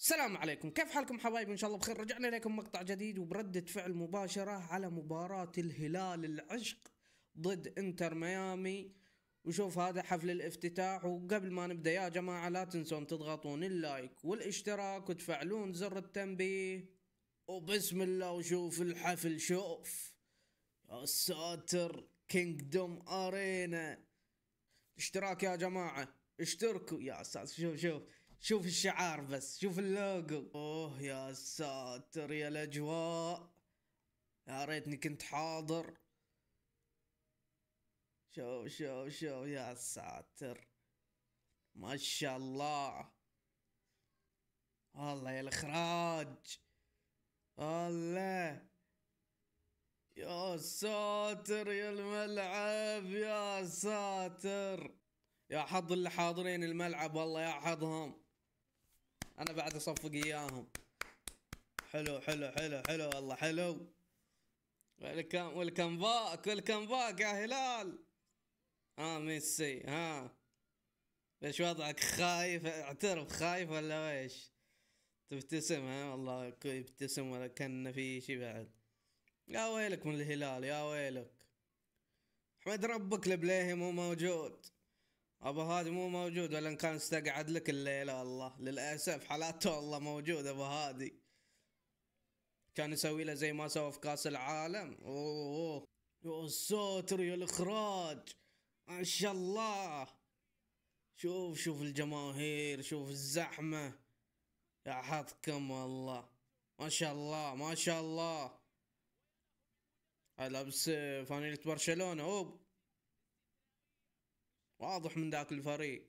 السلام عليكم كيف حالكم حبايبي ان شاء الله بخير رجعنا لكم مقطع جديد وبردة فعل مباشرة على مباراة الهلال العشق ضد انتر ميامي وشوف هذا حفل الافتتاح وقبل ما نبدا يا جماعة لا تنسون تضغطون اللايك والاشتراك وتفعلون زر التنبيه وبسم الله وشوف الحفل شوف يا ساتر كينجدوم ارينا اشتراك يا جماعة اشتركوا يا ساتر شوف شوف شوف الشعار بس شوف اللوجو اوه يا ساتر يا الاجواء يا ريتني كنت حاضر شوف شوف شوف يا ساتر ما شاء الله الله يا الاخراج الله يا ساتر يا الملعب يا ساتر يا حظ اللي حاضرين الملعب والله يا حظهم انا بعد اصفق اياهم حلو حلو حلو حلو والله حلو والكم والكم باك والكم باك يا هلال اه ميسي ها ايش وضعك خايف اعترف خايف ولا ايش تبتسم ها والله يبتسم ولا كان في شي بعد يا ويلك من الهلال يا ويلك احمد ربك لبليهي مو موجود ابو هادي مو موجود ولا ان كان استقعد لك الليله والله للاسف حالاته والله موجود ابو هادي كان يسوي له زي ما سوى في كاس العالم اوه يا الساتر يا الاخراج ما شاء الله شوف شوف الجماهير شوف الزحمه يا حظكم والله ما شاء الله ما شاء الله لابس فانيلة برشلونة اوه واضح من ذاك الفريق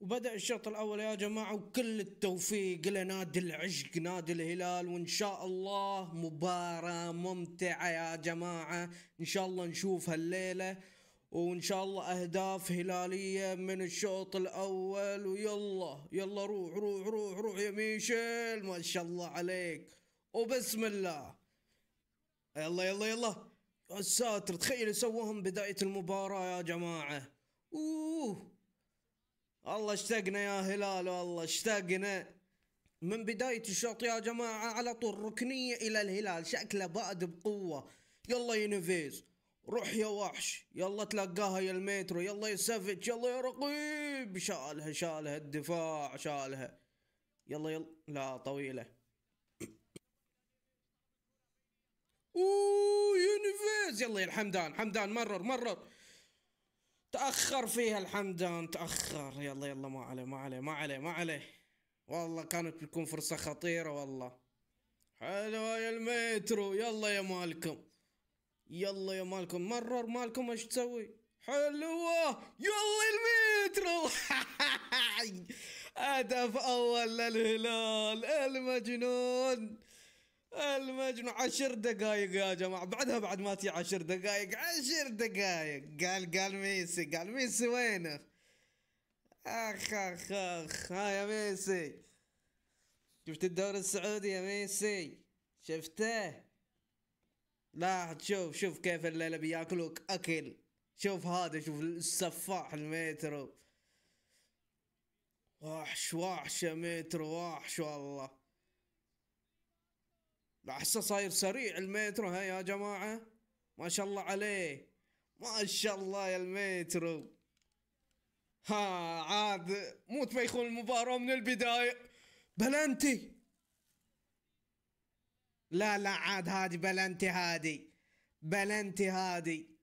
وبدأ الشوط الأول يا جماعة وكل التوفيق لنادي العشق نادي الهلال وإن شاء الله مباراة ممتعة يا جماعة إن شاء الله نشوفها الليلة وإن شاء الله أهداف هلالية من الشوط الأول ويلا يلا روح روح روح روح يا ميشيل ما شاء الله عليك وبسم الله يلا يلا يلا الساتر تخيلوا سووهم بداية المباراة يا جماعة اوه الله اشتقنا يا هلال والله اشتقنا من بداية الشوط يا جماعة على طول ركنية إلى الهلال شكله باد بقوة يلا ينفيز روح يا وحش يلا تلقاها يا المترو يلا يا سافيتش يلا يا رقيب شالها شالها الدفاع شالها يلا يلا لا طويلة اوه ينفيز يلا يا الحمدان حمدان مرر مرر تاخر فيها الحمدان تاخر يلا يلا ما عليه ما عليه ما عليه ما عليه والله كانت بتكون فرصه خطيره والله حلوه يا المترو يلا يا مالكم يلا يا مالكم مرر مالكم ايش تسوي حلوه يلا المترو هدف اول للهلال المجنون المجنون عشر دقايق يا جماعة بعدها بعد ما تي عشر دقايق عشر دقايق قال قال ميسي قال ميسي وينه اخ اخ اخ ها يا ميسي شفت الدوري السعودي يا ميسي شفته لا شوف شوف كيف الليلة بياكلوك اكل شوف هذا شوف السفاح المترو وحش وحش يا مترو وحش والله احسه صاير سريع المترو ها يا جماعه ما شاء الله عليه ما شاء الله يا المترو ها عاد مو تبيخون المباراه من البدايه بلنتي لا لا عاد هادي بلنتي هادي بلنتي هادي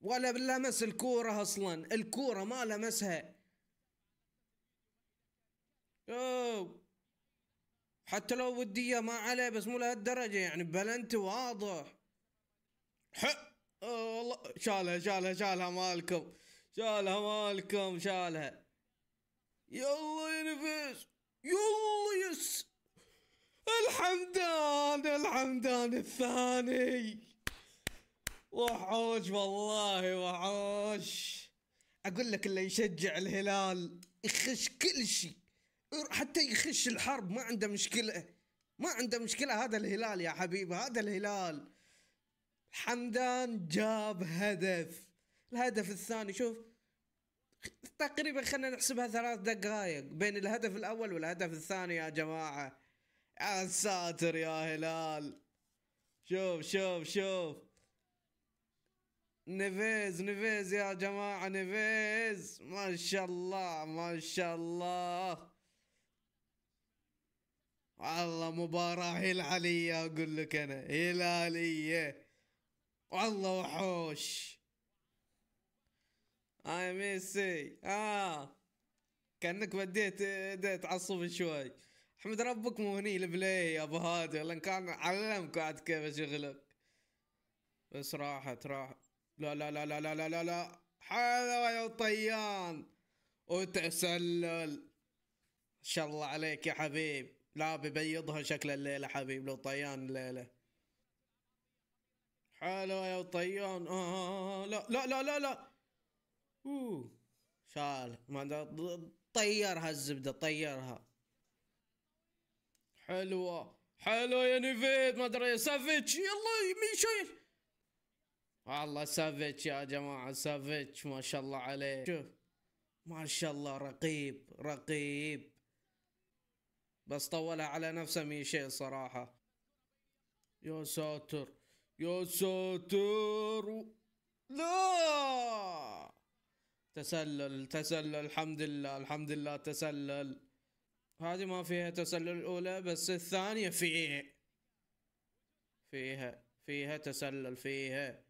ولا لمس الكورة اصلا الكورة ما لمسها اوه حتى لو وديه ما عليه بس مو لهالدرجه يعني بلنت واضح حق أه والله شالها شالها شالها مالكم شالها مالكم شالها يلا يا نفس يلا يس الحمدان الحمدان الثاني وحوش والله وحوش اقول لك اللي يشجع الهلال يخش كل شيء حتى يخش الحرب ما عنده مشكله ما عنده مشكله هذا الهلال يا حبيبي هذا الهلال حمدان جاب هدف الهدف الثاني شوف تقريبا خلينا نحسبها ثلاث دقائق بين الهدف الاول والهدف الثاني يا جماعه يا ساتر يا هلال شوف شوف شوف نيفيز نيفيز يا جماعه نيفيز ما شاء الله ما شاء الله والله مباراة هلالية أقول لك أنا هلالية والله وحوش اي آه ميسي اه كانك بديت تعصب شوي حمد ربك مو هني البلاي يا ابو هادي والله كان علمك عاد كيف اشغلك بس راحت راحت لا لا لا لا لا لا لا, لا. حلوة يا طيان وتسلل ان شاء الله عليك يا حبيب لا ببيضها شكل الليلة حبيب لو طيان الليلة حلو يا طيان آه،, آه،, آه،, آه لا لا لا لا لا اوه شال ما طيرها الزبدة طيرها حلوة حلوة يا نيفيد ما ادري سافيتش يلا مين شايل والله سافيتش يا جماعة سافيتش ما شاء الله عليه شوف ما شاء الله رقيب رقيب بس طولها على نفسه من شيء صراحة يا ساتر يا ساتر لا تسلل تسلل الحمد لله الحمد لله تسلل هذه ما فيها تسلل الأولى بس الثانية فيه فيها فيها تسلل فيها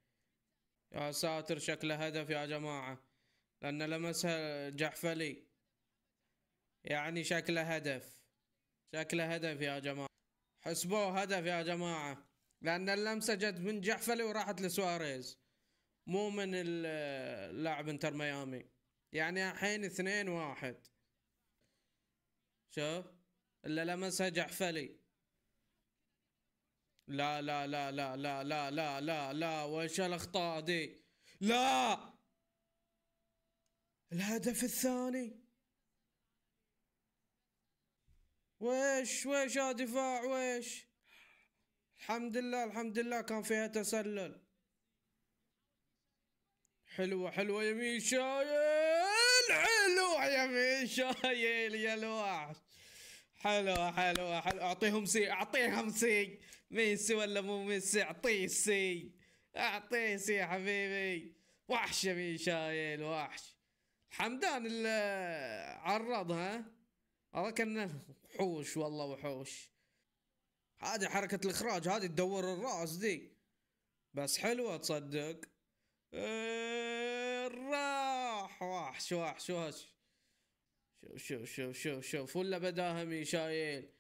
يا ساتر شكله هدف يا جماعة لأن لمسها جحفلي يعني شكله هدف شكله هدف يا جماعة حسبوه هدف يا جماعة لأن اللمسة جت من جحفلي وراحت لسواريز مو من اللاعب انتر ميامي يعني الحين اثنين واحد شوف اللي لمسها جحفلي لا لا لا لا لا لا لا لا لا وش الاخطاء دي لا الهدف الثاني ويش ويش يا دفاع ويش الحمد لله الحمد لله كان فيها تسلل حلوة حلوة يمين شايل حلوة يمين شايل يا الوحش حلوة حلوة حلوة اعطيهم سي اعطيهم سي ميسي ولا مو ميسي اعطيه سي اعطيه سي يا حبيبي وحش يمين شايل وحش حمدان اللي عرضها هذا كان وحوش والله وحوش هذه حركة الإخراج هذه تدور الرأس دي بس حلوة تصدق إيه، راح وحش وحش وحش شوف شوف شوف شوف شوف ولا بداهمي شايل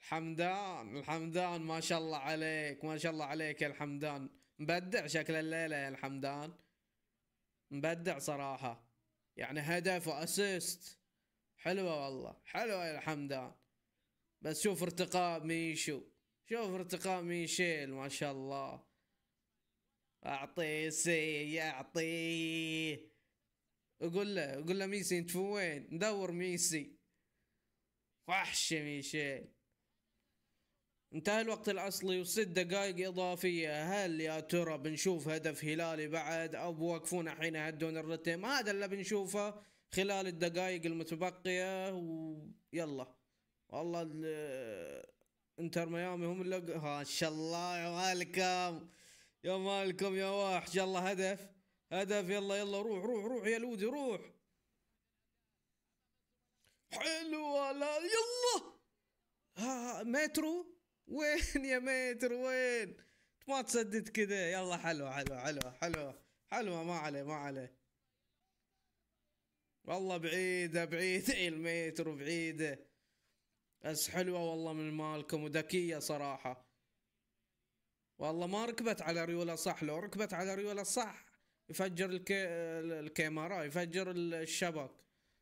الحمدان الحمدان ما شاء الله عليك ما شاء الله عليك يا الحمدان مبدع شكل الليلة يا الحمدان مبدع صراحة يعني هدف واسيست حلوة والله حلوة يا الحمدان بس شوف ارتقاء ميشو شوف ارتقاء ميشيل ما شاء الله اعطيه سي اعطيه اقول له اقول له ميسي انت وين ندور ميسي وحش ميشيل انتهى الوقت الاصلي وست دقائق اضافية هل يا ترى بنشوف هدف هلالي بعد او بوقفونا حين يهدون الرتم هذا اللي بنشوفه خلال الدقائق المتبقية ويلا والله آه، انتر ميامي هم اللي ما شاء الله يا مالكم يا مالكم يا وحش يلا هدف هدف يلا يلا روح روح روح يا لودي روح حلوة لا يلا ها مترو وين يا مترو وين ما تسدد كذا يلا حلو حلو حلو حلو حلو ما عليه ما عليه والله بعيدة بعيدة المترو بعيدة بس حلوه والله من مالكم وذكيه صراحه والله ما ركبت على ريوله صح لو ركبت على ريوله صح يفجر الكي... الكاميرا يفجر الشبك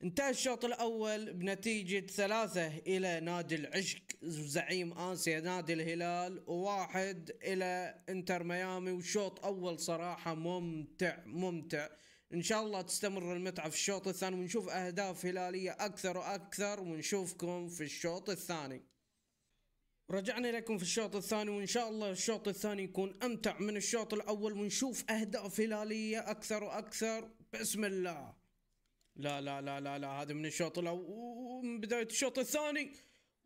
انتهى الشوط الاول بنتيجة ثلاثة الى نادي العشق زعيم اسيا نادي الهلال وواحد الى انتر ميامي وشوط اول صراحة ممتع ممتع ان شاء الله تستمر المتعه في الشوط الثاني ونشوف اهداف هلاليه اكثر واكثر ونشوفكم في الشوط الثاني رجعنا لكم في الشوط الثاني وان شاء الله الشوط الثاني يكون امتع من الشوط الاول ونشوف اهداف هلاليه اكثر واكثر بسم الله لا لا لا لا لا هذا من الشوط الاول ومن بدايه الشوط الثاني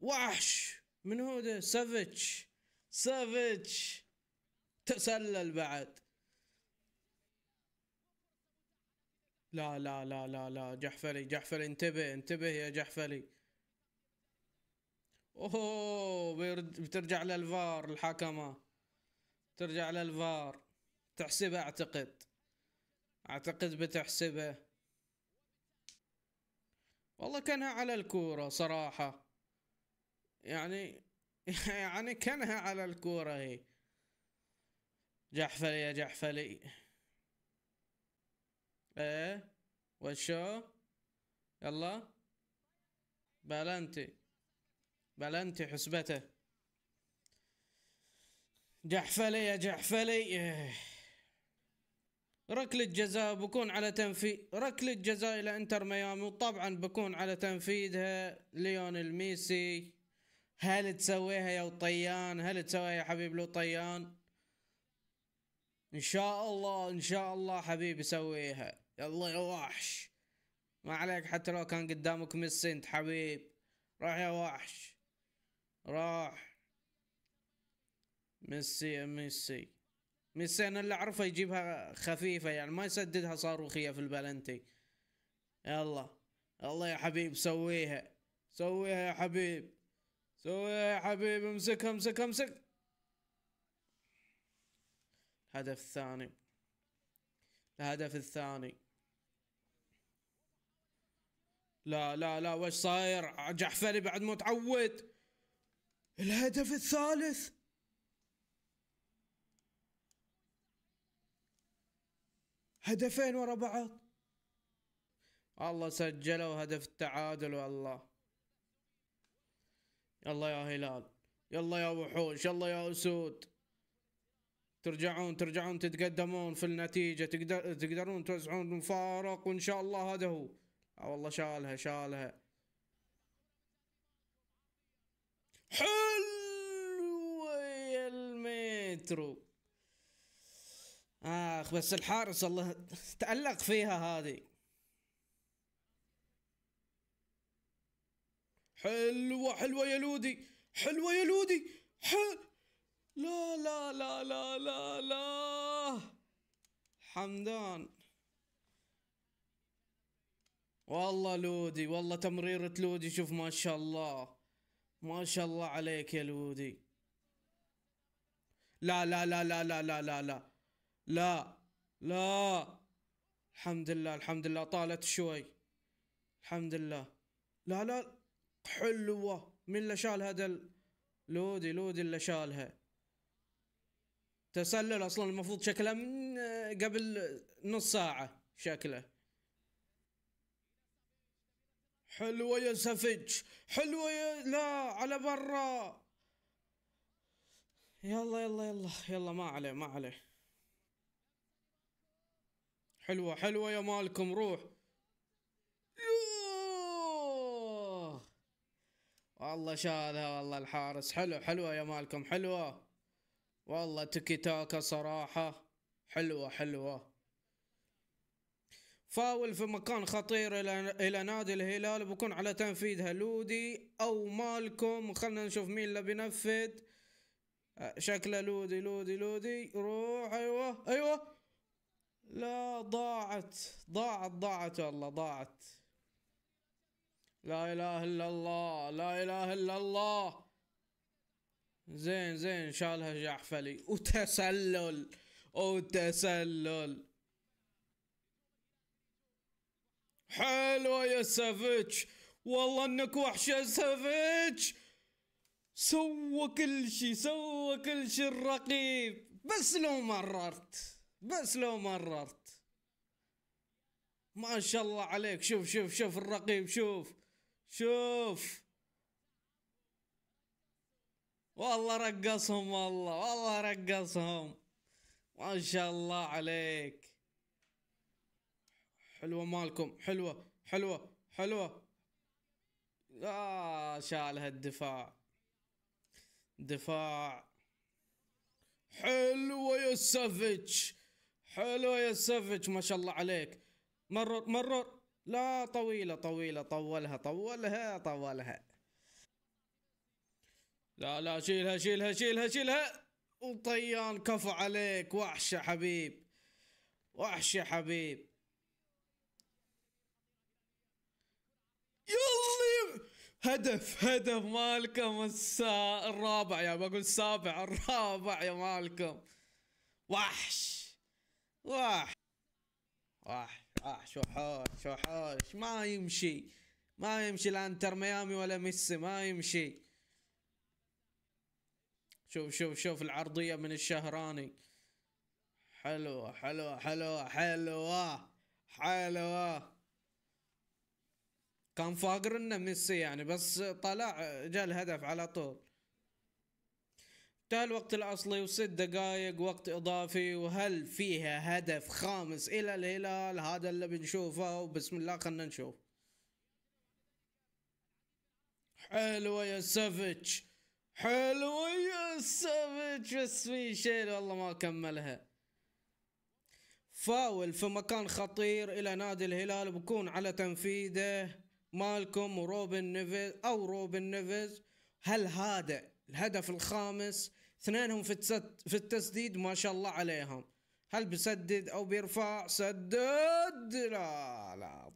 وحش من هو ده سافيتش سافيتش تسلل بعد لا لا لا لا لا جحفلي جحفلي انتبه انتبه يا جحفلي اوه بترجع للفار الحكمة بترجع للفار تحسبه اعتقد اعتقد بتحسبه والله كانها على الكورة صراحة يعني يعني كانها على الكورة هي جحفلي يا جحفلي ايه وشو يلا بلنتي بلنتي حسبته جحفلي يا جحفلي ركلة جزاء بكون على تنفيذ ركلة جزاء إلى إنتر ميامي وطبعا بكون على تنفيذها ليون الميسي هل تسويها يا وطيان هل تسويها يا حبيب لو طيان إن شاء الله إن شاء الله حبيبي سويها يلا يا وحش ما عليك حتى لو كان قدامك ميسي انت حبيب راح يا وحش راح ميسي ميسي ميسي انا اللي اعرفه يجيبها خفيفة يعني ما يسددها صاروخية في البلنتي يلا يلا يا حبيب سويها سويها يا حبيب سويها يا حبيب امسكها امسكها امسك الهدف الثاني الهدف الثاني لا لا لا وش صاير جحفلي بعد ما تعود الهدف الثالث هدفين ورا بعض الله سجلوا هدف التعادل والله يلا يا هلال يلا يا وحوش يلا يا اسود ترجعون ترجعون تتقدمون في النتيجه تقدر تقدرون توزعون المفارق وان شاء الله هذا هو آه والله شالها شالها حلوة يا المترو اخ بس الحارس الله تألق فيها هذه حلوة حلوة يا لودي حلوة يا لودي حل... لا لا لا لا لا لا حمدان والله لودي والله تمريرة لودي شوف ما شاء الله ما شاء الله عليك يا لودي لا لا لا لا لا لا لا لا لا لا الحمد لله الحمد لله طالت شوي الحمد لله لا لا حلوة من اللي شال هذا لودي لودي اللي شالها تسلل اصلا المفروض شكله من قبل نص ساعة شكله حلوة يا سفج حلوة يا لا على برا يلا يلا يلا يلا ما عليه ما عليه حلوة حلوة يا مالكم روح يوه. والله شالها والله الحارس حلو حلوة يا مالكم حلوة والله تكي تاكا صراحة حلوة حلوة فاول في مكان خطير الى نادي الهلال بكون على تنفيذ هلودي او مالكم خلنا نشوف مين اللي بينفذ شكله لودي لودي لودي روح ايوه ايوه لا ضاعت ضاعت ضاعت والله ضاعت لا اله الا الله لا اله الا الله زين زين شالها جعفلي وتسلل وتسلل حلوة يا سافيتش والله انك وحش يا سافيتش سوى كل شي سوى كل شي الرقيب بس لو مررت بس لو مررت ما شاء الله عليك شوف شوف شوف الرقيب شوف شوف والله رقصهم والله والله رقصهم ما شاء الله عليك حلوه مالكم حلوه حلوه حلوه آه شالها الدفاع دفاع حلوه يا سافيتش حلوه يا سافيتش ما شاء الله عليك مرر مرر لا طويله طويله طولها طولها طولها لا لا شيلها شيلها شيلها شيلها وطيان كفو عليك وحش يا حبيب وحش يا حبيب هدف هدف مالكم السا... الرابع يا بقول السابع الرابع يا مالكم وحش وحش وحش وحش وحوش وحوش ما يمشي ما يمشي لانتر ميامي ولا ميسي ما يمشي شوف شوف شوف العرضية من الشهراني حلوة حلوة حلوة حلوة حلوة, حلوة. كان فاقر انه ميسي يعني بس طلع جاء الهدف على طول انتهى الوقت الاصلي وست دقائق وقت اضافي وهل فيها هدف خامس الى الهلال هذا اللي بنشوفه وبسم الله خلنا نشوف حلوه يا سافيتش حلوه يا سافيتش بس في شيء والله ما كملها فاول في مكان خطير الى نادي الهلال بكون على تنفيذه مالكم وروبن نيفيز او روبن نيفيز هل هذا الهدف الخامس اثنينهم في في التسديد ما شاء الله عليهم هل بيسدد او بيرفع سدد لا لا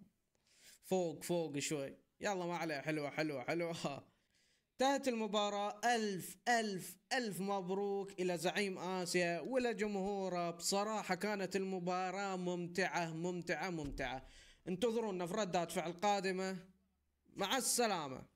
فوق فوق شوي يلا ما عليه حلوه حلوه حلوه انتهت المباراة ألف ألف ألف مبروك إلى زعيم آسيا ولجمهوره بصراحة كانت المباراة ممتعة ممتعة ممتعة انتظرونا في ردات فعل قادمة مع السلامة